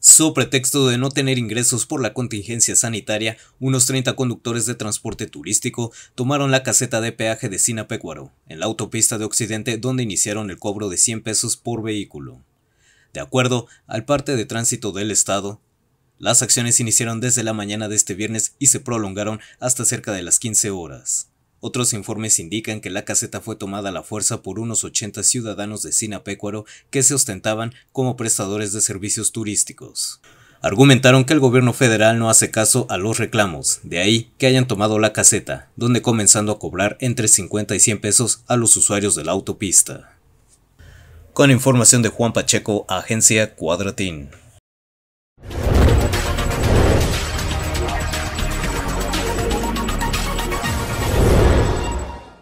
So pretexto de no tener ingresos por la contingencia sanitaria, unos 30 conductores de transporte turístico tomaron la caseta de peaje de Sinapecuaro, en la autopista de Occidente donde iniciaron el cobro de 100 pesos por vehículo. De acuerdo al parte de tránsito del Estado, las acciones iniciaron desde la mañana de este viernes y se prolongaron hasta cerca de las 15 horas. Otros informes indican que la caseta fue tomada a la fuerza por unos 80 ciudadanos de Sinapecuaro que se ostentaban como prestadores de servicios turísticos. Argumentaron que el gobierno federal no hace caso a los reclamos, de ahí que hayan tomado la caseta, donde comenzando a cobrar entre 50 y 100 pesos a los usuarios de la autopista. Con información de Juan Pacheco, Agencia Cuadratín.